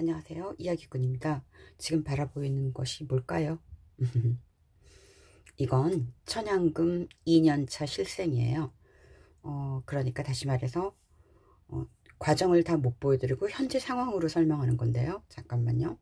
안녕하세요. 이야기꾼입니다. 지금 바라보이는 것이 뭘까요? 이건 천양금 2년차 실생이에요. 어, 그러니까 다시 말해서 어, 과정을 다 못 보여드리고 현재 상황으로 설명하는 건데요. 잠깐만요.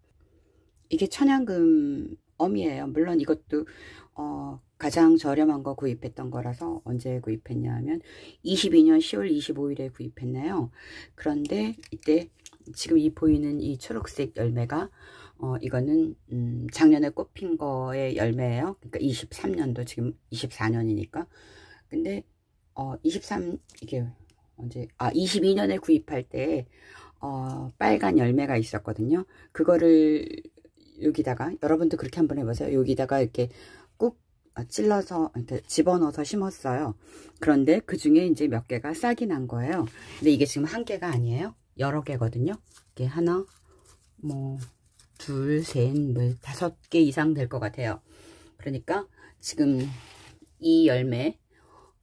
이게 천양금 엄이에요. 물론 이것도 어, 가장 저렴한 거 구입했던 거라서 언제 구입했냐 하면 22년 10월 25일에 구입했네요 그런데 이때 지금 이 보이는 이 초록색 열매가 어, 이거는 음, 작년에 꽃핀 거의 열매예요. 그러니까 23년도 지금 24년이니까. 근데 어, 23 이게 언제 아 22년에 구입할 때 어, 빨간 열매가 있었거든요. 그거를 여기다가 여러분도 그렇게 한번 해보세요. 여기다가 이렇게 꾹 찔러서 이렇게 집어넣어서 심었어요. 그런데 그 중에 이제 몇 개가 싹이 난 거예요. 근데 이게 지금 한 개가 아니에요. 여러 개거든요. 이게 하나, 뭐, 둘, 셋, 넷, 뭐, 다섯 개 이상 될 것 같아요. 그러니까 지금 이 열매,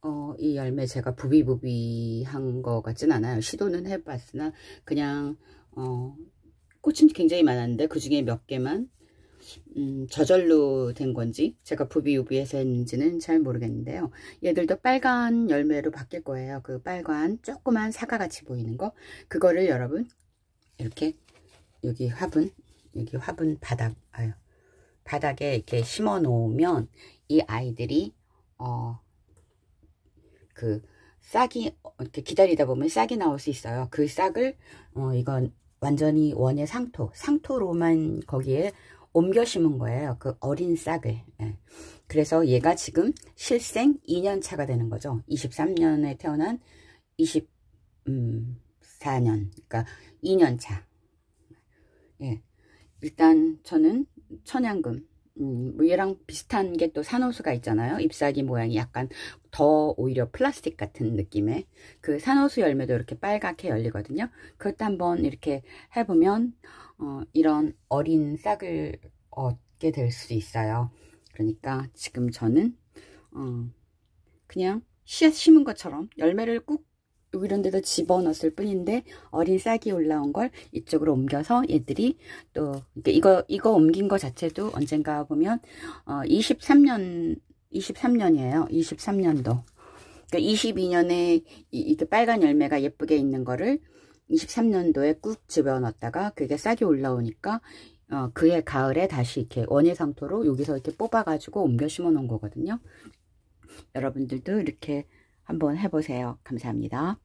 어, 이 열매 제가 부비부비한 것 같진 않아요. 시도는 해봤으나 그냥 어, 꽃은 굉장히 많았는데 그 중에 몇 개만 음, 저절로 된 건지 제가 부비우비해서 했는지는 잘 모르겠는데요. 얘들도 빨간 열매로 바뀔 거예요. 그 빨간 조그만 사과같이 보이는 거 그거를 여러분 이렇게 여기 화분 여기 화분 바닥 아유, 바닥에 이렇게 심어 놓으면 이 아이들이 어 그 싹이 이렇게 기다리다 보면 싹이 나올 수 있어요. 그 싹을 어 이건 완전히 원의 상토, 상토로만 거기에 옮겨 심은 거예요. 그 어린 싹을. 예. 그래서 얘가 지금 실생 2년 차가 되는 거죠. 23년에 태어난 24년. 음, 그러니까 2년 차. 예. 일단 저는 천양금 음, 얘랑 비슷한 게 또 산호수가 있잖아요. 잎사귀 모양이 약간 더 오히려 플라스틱 같은 느낌의 그 산호수 열매도 이렇게 빨갛게 열리거든요. 그것도 한번 이렇게 해보면 어, 이런 어린 싹을 얻게 될 수 있어요. 그러니까 지금 저는 어, 그냥 씨앗 심은 것처럼 열매를 꾹 이런 데다 집어넣었을 뿐인데 어린 싹이 올라온 걸 이쪽으로 옮겨서 얘들이 또 이거 이거 옮긴 거 자체도 언젠가 보면 어 23년 23년이에요. 23년도. 그러니까 22년에 이, 이게 빨간 열매가 예쁘게 있는 거를 23년도에 꾹 집어넣었다가 그게 싹이 올라오니까 어, 그해 가을에 다시 이렇게 원예상토로 여기서 이렇게 뽑아가지고 옮겨 심어 놓은 거거든요. 여러분들도 이렇게 한번 해보세요. 감사합니다.